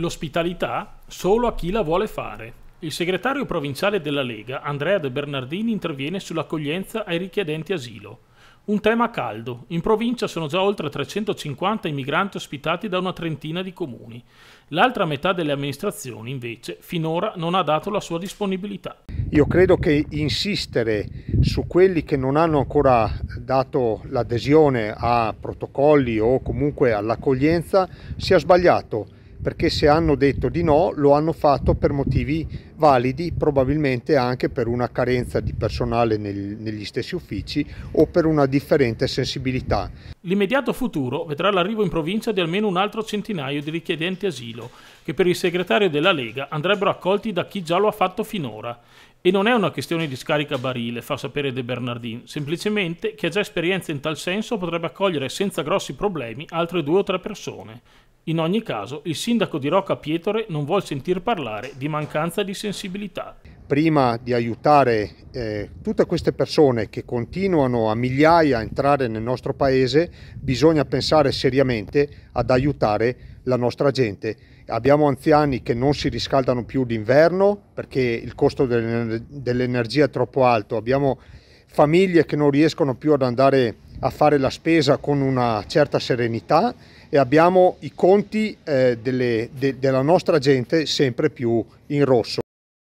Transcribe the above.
L'ospitalità solo a chi la vuole fare. Il segretario provinciale della Lega, Andrea De Bernardini, interviene sull'accoglienza ai richiedenti asilo. Un tema caldo. In provincia sono già oltre 350 i migranti ospitati da una trentina di comuni. L'altra metà delle amministrazioni, invece, finora non ha dato la sua disponibilità. Io credo che insistere su quelli che non hanno ancora dato l'adesione a protocolli o comunque all'accoglienza sia sbagliato perché se hanno detto di no lo hanno fatto per motivi validi, probabilmente anche per una carenza di personale nel, negli stessi uffici o per una differente sensibilità. L'immediato futuro vedrà l'arrivo in provincia di almeno un altro centinaio di richiedenti asilo, che per il segretario della Lega andrebbero accolti da chi già lo ha fatto finora e non è una questione di scarica barile, fa sapere De Bernardin, semplicemente chi ha già esperienza in tal senso potrebbe accogliere senza grossi problemi altre due o tre persone. In ogni caso, il sindaco di Rocca Pietore non vuol sentir parlare di mancanza di sensibilità. Prima di aiutare eh, tutte queste persone che continuano a migliaia a entrare nel nostro paese, bisogna pensare seriamente ad aiutare la nostra gente. Abbiamo anziani che non si riscaldano più d'inverno perché il costo dell'energia è troppo alto, abbiamo famiglie che non riescono più ad andare a fare la spesa con una certa serenità e abbiamo i conti eh, delle, de, della nostra gente sempre più in rosso.